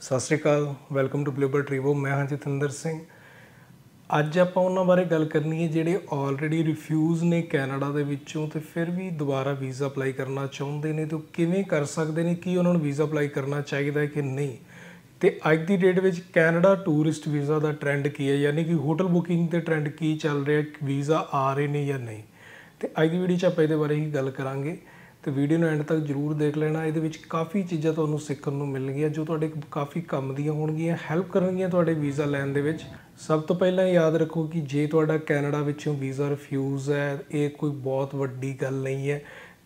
ਸਤਿ ਸ੍ਰੀ ਅਕਾਲ welcome to ਬਲੂਬਰਡ ਰਿਵੋ ਮੈਂ ਹਾਂ ਜਤਿੰਦਰ ਸਿੰਘ ਅੱਜ ਆਪਾਂ ਉਹਨਾਂ ਬਾਰੇ ਗੱਲ ਕਰਨੀ ਹੈ ਜਿਹੜੇ ਆਲਰੇਡੀ ਰਿਫਿਊਜ਼ ਨੇ ਕੈਨੇਡਾ ਦੇ ਵਿੱਚੋਂ ਤੇ ਫਿਰ ਵੀ ਦੁਬਾਰਾ ਵੀਜ਼ਾ ਅਪਲਾਈ ਕਰਨਾ ਚਾਹੁੰਦੇ ਨੇ ਤੇ ਉਹ ਕਿਵੇਂ ਕਰ ਸਕਦੇ ਨੇ ਕੀ ਉਹਨਾਂ ਨੂੰ ਵੀਜ਼ਾ ਅਪਲਾਈ ਕਰਨਾ ਚਾਹੀਦਾ ਹੈ ਕਿ ਨਹੀਂ ਤੇ ਅੱਜ ਦੀ ਡੇਟ ਵਿੱਚ ਕੈਨੇਡਾ ਟੂਰਿਸਟ ਵੀਜ਼ਾ ਦਾ ਟ੍ਰੈਂਡ ਕੀ ਹੈ ਯਾਨੀ ਕਿ ਹੋਟਲ ਬੁਕਿੰਗ ਤੇ ਟ੍ਰੈਂਡ ਕੀ ਚੱਲ ਰਿਹਾ ਵੀਜ਼ਾ ਆ ਰਹੇ ਨੇ ਜਾਂ ਨਹੀਂ ਤੇ ਅੱਜ ਦੀ ਵੀਡੀਓ 'ਚ ਆਪਾਂ ਇਹਦੇ ਬਾਰੇ ਹੀ ਗੱਲ ਕਰਾਂਗੇ ਤੇ ਵੀਡੀਓ ਨੂੰ ਐਂਡ ਤੱਕ ਜਰੂਰ ਦੇਖ ਲੈਣਾ ਇਹਦੇ ਵਿੱਚ ਕਾਫੀ ਚੀਜ਼ਾਂ ਤੁਹਾਨੂੰ ਸਿੱਖਣ ਨੂੰ ਮਿਲਣਗੀਆਂ ਜੋ ਤੁਹਾਡੇ ਕਾਫੀ ਕੰਮ ਦੀਆਂ ਹੋਣਗੀਆਂ ਹੈਲਪ ਕਰਨਗੀਆਂ ਤੁਹਾਡੇ ਵੀਜ਼ਾ ਲੈਣ ਦੇ ਵਿੱਚ ਸਭ ਤੋਂ ਪਹਿਲਾਂ ਯਾਦ ਰੱਖੋ ਕਿ ਜੇ ਤੁਹਾਡਾ ਕੈਨੇਡਾ ਵਿੱਚੋਂ ਵੀਜ਼ਾ ਰਿਫਿਊਜ਼ ਹੈ ਇਹ ਕੋਈ ਬਹੁਤ ਵੱਡੀ ਗੱਲ ਨਹੀਂ ਹੈ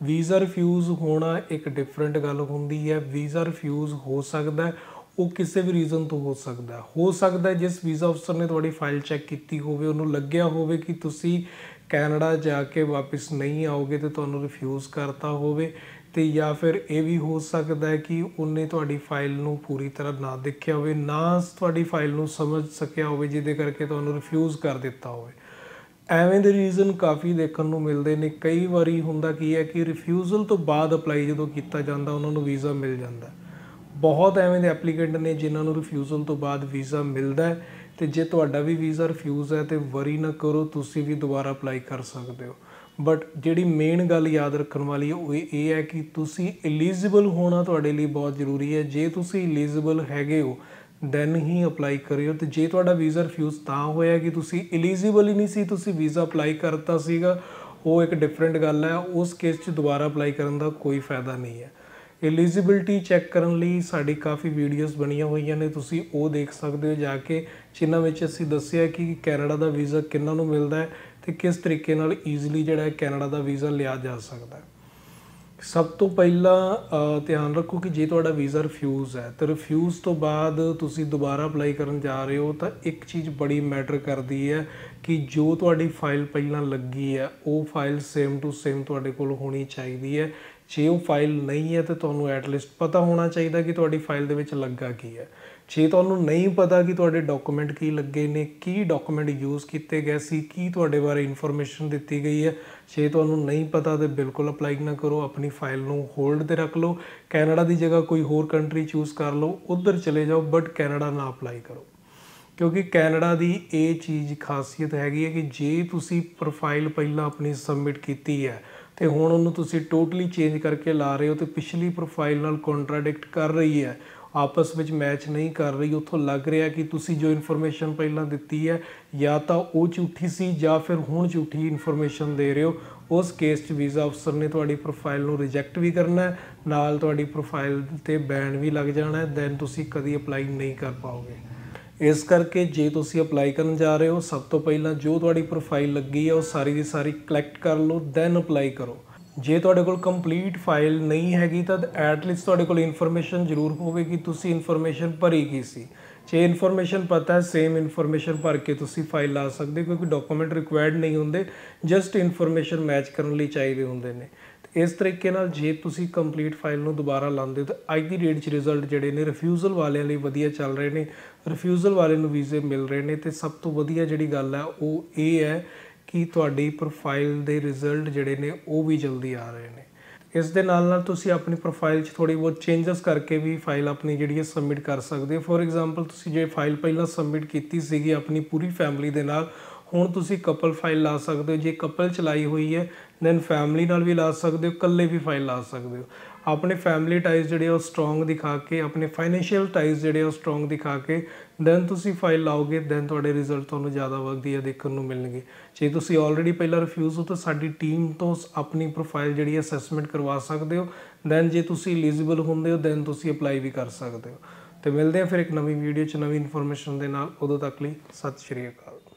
ਵੀਜ਼ਾ ਰਿਫਿਊਜ਼ ਹੋਣਾ ਇੱਕ ਡਿਫਰੈਂਟ ਗੱਲ ਹੁੰਦੀ ਹੈ ਵੀਜ਼ਾ ਰਿਫਿਊਜ਼ ਹੋ ਸਕਦਾ ਉਹ ਕਿਸੇ ਵੀ ਰੀਜ਼ਨ ਤੋਂ ਹੋ ਸਕਦਾ ਹੋ ਸਕਦਾ ਜਿਸ ਵੀਜ਼ਾ ਅਫਸਰ ਨੇ ਤੁਹਾਡੀ ਫਾਈਲ ਚੈੱਕ ਕੀਤੀ ਹੋਵੇ ਉਹਨੂੰ ਲੱਗਿਆ ਹੋਵੇ ਕਿ ਤੁਸੀਂ ਕੈਨੇਡਾ ਜਾ ਕੇ ਵਾਪਸ ਨਹੀਂ ਆਓਗੇ ਤੇ ਤੁਹਾਨੂੰ ਰਿਫਿਊਜ਼ ਕਰਤਾ ਹੋਵੇ ਤੇ ਜਾਂ ਫਿਰ ਇਹ ਵੀ ਹੋ ਸਕਦਾ ਹੈ ਕਿ ਉਹਨੇ ਤੁਹਾਡੀ ਫਾਈਲ ਨੂੰ ਪੂਰੀ ਤਰ੍ਹਾਂ ਨਾ ਦੇਖਿਆ ਹੋਵੇ ਨਾ ਤੁਹਾਡੀ ਫਾਈਲ ਨੂੰ ਸਮਝ ਸਕਿਆ ਹੋਵੇ ਜਿਹਦੇ ਕਰਕੇ ਤੁਹਾਨੂੰ ਰਿਫਿਊਜ਼ ਕਰ ਦਿੱਤਾ ਹੋਵੇ ਐਵੇਂ ਦੇ ਰੀਜ਼ਨ ਕਾਫੀ ਦੇਖਣ ਨੂੰ ਮਿਲਦੇ ਨੇ ਕਈ ਵਾਰੀ ਹੁੰਦਾ ਕੀ ਹੈ ਕਿ ਰਿਫਿਊਜ਼ਲ ਤੋਂ ਬਾਅਦ ਅਪਲਾਈ ਜਦੋਂ ਕੀਤਾ ਜਾਂਦਾ ਉਹਨਾਂ ਨੂੰ ਵੀਜ਼ਾ ਮਿਲ ਜਾਂਦਾ ਬਹੁਤ ਐਵੇਂ ਦੇ ਐਪਲੀਕੈਂਟ ਨੇ ਜਿਨ੍ਹਾਂ ਨੂੰ ਰਿਫਿਊਜ਼ਲ ਤੋਂ ਬਾਅਦ ਵੀਜ਼ਾ ਮਿਲਦਾ ਹੈ ਤੇ ਜੇ ਤੁਹਾਡਾ ਵੀ ਵੀਜ਼ਾ ਰਿਫਿਊਜ਼ ਹੈ ਤੇ ਵਰੀ ਨਾ ਕਰੋ ਤੁਸੀਂ ਵੀ ਦੁਬਾਰਾ ਅਪਲਾਈ ਕਰ ਸਕਦੇ ਹੋ ਬਟ ਜਿਹੜੀ ਮੇਨ ਗੱਲ ਯਾਦ ਰੱਖਣ ਵਾਲੀ ਉਹ ਇਹ ਹੈ ਕਿ ਤੁਸੀਂ ਐਲੀਜੀਬਲ ਹੋਣਾ ਤੁਹਾਡੇ ਲਈ ਬਹੁਤ ਜ਼ਰੂਰੀ ਹੈ ਜੇ ਤੁਸੀਂ ਐਲੀਜੀਬਲ ਹੈਗੇ ਹੋ ਦੈਨ ਹੀ ਅਪਲਾਈ ਕਰਿਓ ਤੇ ਜੇ ਤੁਹਾਡਾ ਵੀਜ਼ਾ ਰਿਫਿਊਜ਼ ਤਾਂ ਹੋਇਆ ਕਿ ਤੁਸੀਂ ਐਲੀਜੀਬਲ ਹੀ ਨਹੀਂ ਸੀ ਤੁਸੀਂ ਵੀਜ਼ਾ ਅਪਲਾਈ ਕਰਤਾ ਸੀਗਾ ਉਹ ਇੱਕ ਡਿਫਰੈਂਟ ਗੱਲ ਹੈ ਉਸ ਕੇਸ 'ਚ ਦੁਬਾਰਾ ਅਪਲਾਈ ਕਰਨ ਦਾ ਕੋਈ ਫਾਇਦਾ ਨਹੀਂ ਹੈ ਐਲੀਜੀਬਿਲਟੀ ਚੈੱਕ ਕਰਨ ਲਈ ਸਾਡੀ ਕਾਫੀ ਵੀਡੀਓਜ਼ ਬਣੀਆਂ ਹੋਈਆਂ ਨੇ ਤੁਸੀਂ ਉਹ ਦੇਖ ਸਕਦੇ ਹੋ ਜਾ ਕੇ ਜਿਨ੍ਹਾਂ ਵਿੱਚ ਅਸੀਂ ਦੱਸਿਆ ਕਿ ਕੈਨੇਡਾ ਦਾ ਵੀਜ਼ਾ ਕਿੰਨਾਂ ਨੂੰ ਮਿਲਦਾ ਹੈ ਤੇ ਕਿਸ ਤਰੀਕੇ ਨਾਲ ਈਜ਼ੀਲੀ ਜਿਹੜਾ ਕੈਨੇਡਾ ਦਾ ਵੀਜ਼ਾ ਲਿਆ ਜਾ ਸਕਦਾ ਹੈ ਸਭ ਤੋਂ ਪਹਿਲਾਂ ਧਿਆਨ ਰੱਖੋ ਕਿ ਜੇ ਤੁਹਾਡਾ ਵੀਜ਼ਾ ਰਿਫਿਊਜ਼ ਹੈ ਤੇ ਰਿਫਿਊਜ਼ ਤੋਂ ਬਾਅਦ ਤੁਸੀਂ ਦੁਬਾਰਾ ਅਪਲਾਈ ਕਰਨ ਜਾ ਰਹੇ ਹੋ ਤਾਂ ਇੱਕ ਚੀਜ਼ ਬੜੀ ਮੈਟਰ ਕਰਦੀ ਹੈ ਕਿ ਜੋ ਤੁਹਾਡੀ ਫਾਈਲ ਪਹਿਲਾਂ ਲੱਗੀ ਹੈ ਉਹ ਫਾਈਲ ਸੇਮ ਟੂ ਸੇਮ ਤੁਹਾਡੇ ਕੋਲ ਹੋਣੀ ਚਾਹੀਦੀ ਹੈ ਜੇ ਉਹ ਫਾਈਲ ਨਹੀਂ ਹੈ ਤਾਂ ਤੁਹਾਨੂੰ ਐਟ ਲੀਸਟ ਪਤਾ ਹੋਣਾ ਚਾਹੀਦਾ ਕਿ ਤੁਹਾਡੀ ਫਾਈਲ ਦੇ ਵਿੱਚ ਲੱਗਾ ਕੀ ਹੈ ਜੇ ਤੁਹਾਨੂੰ ਨਹੀਂ ਪਤਾ ਕਿ ਤੁਹਾਡੇ ਡਾਕੂਮੈਂਟ ਕੀ ਲੱਗੇ ਨੇ ਕੀ ਡਾਕੂਮੈਂਟ ਯੂਜ਼ ਕੀਤੇ ਗਏ ਸੀ ਕੀ ਤੁਹਾਡੇ ਬਾਰੇ ਇਨਫੋਰਮੇਸ਼ਨ ਦਿੱਤੀ ਗਈ ਹੈ ਜੇ ਤੁਹਾਨੂੰ ਨਹੀਂ ਪਤਾ ਤੇ ਬਿਲਕੁਲ ਅਪਲਾਈ ਨਾ ਕਰੋ ਆਪਣੀ ਫਾਈਲ ਨੂੰ ਹੋਲਡ ਤੇ ਰੱਖ ਲਓ ਕੈਨੇਡਾ ਦੀ ਜਗ੍ਹਾ ਕੋਈ ਹੋਰ ਕੰਟਰੀ ਚੂਜ਼ ਕਰ ਲਓ ਉਧਰ ਚਲੇ ਜਾਓ ਬਟ ਕੈਨੇਡਾ ਨਾ ਅਪਲਾਈ ਕਰੋ ਕਿਉਂਕਿ ਕੈਨੇਡਾ ਦੀ ਇਹ ਚੀਜ਼ ਖਾਸੀਅਤ ਹੈਗੀ ਹੈ ਕਿ ਜੇ ਤੁਸੀਂ ਪ੍ਰੋਫਾਈਲ ਪਹਿਲਾਂ ਆਪਣੀ ਸਬਮਿਟ ਕੀਤੀ ਹੈ ਤੇ ਹੁਣ ਉਹਨੂੰ ਤੁਸੀਂ ਟੋਟਲੀ ਚੇਂਜ ਕਰਕੇ ਲਾ ਰਹੇ ਹੋ ਤੇ ਪਿਛਲੀ ਪ੍ਰੋਫਾਈਲ ਨਾਲ ਕੰਟਰਡਿਕਟ ਕਰ ਰਹੀ ਹੈ ਆਪਸ ਵਿੱਚ ਮੈਚ ਨਹੀਂ ਕਰ ਰਹੀ ਉੱਥੋਂ ਲੱਗ ਰਿਹਾ ਕਿ ਤੁਸੀਂ ਜੋ ਇਨਫੋਰਮੇਸ਼ਨ ਪਹਿਲਾਂ ਦਿੱਤੀ ਹੈ ਜਾਂ ਤਾਂ ਉਹ ਝੂਠੀ ਸੀ ਜਾਂ ਫਿਰ ਹੁਣ ਝੂਠੀ ਇਨਫੋਰਮੇਸ਼ਨ ਦੇ ਰਹੇ ਹੋ ਉਸ ਕੇਸ 'ਚ ਵੀਜ਼ਾ ਅਫਸਰ ਨੇ ਤੁਹਾਡੀ ਪ੍ਰੋਫਾਈਲ ਨੂੰ ਰਿਜੈਕਟ ਵੀ ਕਰਨਾ ਹੈ ਨਾਲ ਤੁਹਾਡੀ ਪ੍ਰੋਫਾਈਲ ਤੇ ਬੈਨ ਵੀ ਲੱਗ ਜਾਣਾ ਹੈ ਦੈਨ ਤੁਸੀਂ ਕਦੀ ਅਪਲਾਈ ਨਹੀਂ ਕਰ ਪਾਓਗੇ ਇਸ ਕਰਕੇ ਜੇ ਤੁਸੀਂ ਅਪਲਾਈ ਕਰਨ ਜਾ ਰਹੇ ਹੋ ਸਭ ਤੋਂ ਪਹਿਲਾਂ ਜੋ ਤੁਹਾਡੀ ਪ੍ਰੋਫਾਈਲ ਲੱਗੀ ਹੈ ਉਹ ਸਾਰੀ ਦੀ ਸਾਰੀ ਕਲੈਕਟ ਕਰ ਲਓ ਦੈਨ ਅਪਲਾਈ ਕਰੋ ਜੇ ਤੁਹਾਡੇ ਕੋਲ ਕੰਪਲੀਟ ਫਾਈਲ ਨਹੀਂ ਹੈਗੀ ਤਾਂ ਐਟ ਲੀਸਟ ਤੁਹਾਡੇ ਕੋਲ ਇਨਫੋਰਮੇਸ਼ਨ ਜ਼ਰੂਰ ਹੋਵੇਗੀ ਤੁਸੀਂ ਇਨਫੋਰਮੇਸ਼ਨ ਭਰੀ ਕੀ ਸੀ ਜੇ ਇਨਫੋਰਮੇਸ਼ਨ ਪਤਾ ਹੈ ਸੇਮ ਇਨਫੋਰਮੇਸ਼ਨ ਭਰ ਕੇ ਤੁਸੀਂ ਫਾਈਲ ਲਾ ਸਕਦੇ ਕਿਉਂਕਿ ਡਾਕੂਮੈਂਟ ਰਿਕੁਆਇਰਡ ਨਹੀਂ ਹੁੰਦੇ ਜਸਟ ਇਨਫੋਰਮੇਸ਼ਨ ਮੈਚ ਕਰਨ ਲਈ ਚਾਹੀਦੇ ਹੁੰਦੇ ਨੇ ਇਸ ਤਰੀਕੇ ਨਾਲ ਜੇ ਤੁਸੀਂ ਕੰਪਲੀਟ ਫਾਈਲ ਨੂੰ ਦੁਬਾਰਾ ਲਾਉਂਦੇ ਹੋ ਤਾਂ ਅੱਜ ਦੀ ਡੇਟ 'ਚ ਰਿਜ਼ਲਟ ਜਿਹੜੇ ਨੇ ਰਿਫਿਊਜ਼ਲ ਵਾਲਿਆਂ ਲਈ ਵਧੀਆ ਚੱਲ ਰਹੇ ਨੇ ਰਿਫਿਊਜ਼ਲ ਵਾਲੇ ਨੂੰ ਵੀਜ਼ੇ ਮਿਲ ਰਹੇ ਨੇ ਤੇ ਸਭ ਤੋਂ ਵਧੀਆ ਜਿਹੜੀ ਗੱਲ ਹੈ ਉਹ ਇਹ ਹੈ ਕਿ ਤੁਹਾਡੀ ਪ੍ਰੋਫਾਈਲ ਦੇ ਰਿਜ਼ਲਟ ਜਿਹੜੇ ਨੇ ਉਹ ਵੀ ਜਲਦੀ ਆ ਰਹੇ ਨੇ ਇਸ ਦੇ ਨਾਲ ਨਾਲ ਤੁਸੀਂ ਆਪਣੀ ਪ੍ਰੋਫਾਈਲ 'ਚ ਥੋੜੀ ਬਹੁਤ ਚੇਂਜਸ ਕਰਕੇ ਵੀ ਫਾਈਲ ਆਪਣੀ ਜਿਹੜੀ ਹੈ ਸਬਮਿਟ ਕਰ ਸਕਦੇ ਹੋ ਫੋਰ ਐਗਜ਼ਾਮਪਲ ਤੁਸੀਂ ਜੇ ਫਾਈਲ ਪਹਿਲਾਂ ਸਬਮਿਟ ਕੀਤੀ ਸੀਗੀ ਆਪਣੀ ਪੂਰੀ ਫੈਮਿਲੀ ਦੇ ਨਾਲ ਹੁਣ ਤੁਸੀਂ ਕਪਲ ਫਾਈਲ ਲਾ ਸਕਦੇ ਹੋ ਜੇ ਕਪਲ ਚਲਾਈ ਹੋਈ ਹੈ ਦੈਨ ਫੈਮਿਲੀ ਨਾਲ ਵੀ ਲਾ ਸਕਦੇ ਹੋ ਇਕੱਲੇ ਵੀ ਫਾਈਲ ਲਾ ਸਕਦੇ ਹੋ ਆਪਣੇ ਫੈਮਿਲੀ ਟਾਈਜ਼ ਜਿਹੜੇ ਉਹ ਸਟਰੋਂਗ ਦਿਖਾ ਕੇ ਆਪਣੇ ਫਾਈਨੈਂਸ਼ੀਅਲ ਟਾਈਜ਼ ਜਿਹੜੇ ਉਹ ਸਟਰੋਂਗ ਦਿਖਾ ਕੇ ਦੈਨ ਤੁਸੀਂ ਫਾਈਲ ਲਾਓਗੇ ਦੈਨ ਤੁਹਾਡੇ ਰਿਜ਼ਲਟ ਤੁਹਾਨੂੰ ਜ਼ਿਆਦਾ ਵਧੀਆ ਦੇਖਣ ਨੂੰ ਮਿਲਣਗੇ ਜੇ ਤੁਸੀਂ ਆਲਰੇਡੀ ਪਹਿਲਾਂ ਰਿਫਿਊਜ਼ ਹੋ ਤਾਂ ਸਾਡੀ ਟੀਮ ਤੋਂ ਆਪਣੀ ਪ੍ਰੋਫਾਈਲ ਜਿਹੜੀ ਅਸੈਸਮੈਂਟ ਕਰਵਾ ਸਕਦੇ ਹੋ ਦੈਨ ਜੇ ਤੁਸੀਂ ਐਲੀਜੀਬਲ ਹੁੰਦੇ ਹੋ ਦੈਨ ਤੁਸੀਂ ਅਪਲਾਈ ਵੀ ਕਰ ਸਕਦੇ ਹੋ ਤੇ ਮਿਲਦੇ ਆ ਫਿਰ ਇੱਕ ਨਵੀਂ ਵੀਡੀਓ 'ਚ ਨਵੀਂ ਇਨਫੋਰਮੇਸ਼ਨ ਦੇ ਨਾਲ ਉਦੋਂ ਤੱਕ ਲਈ ਸਤਿ ਸ਼੍ਰੀ ਅਕਾਲ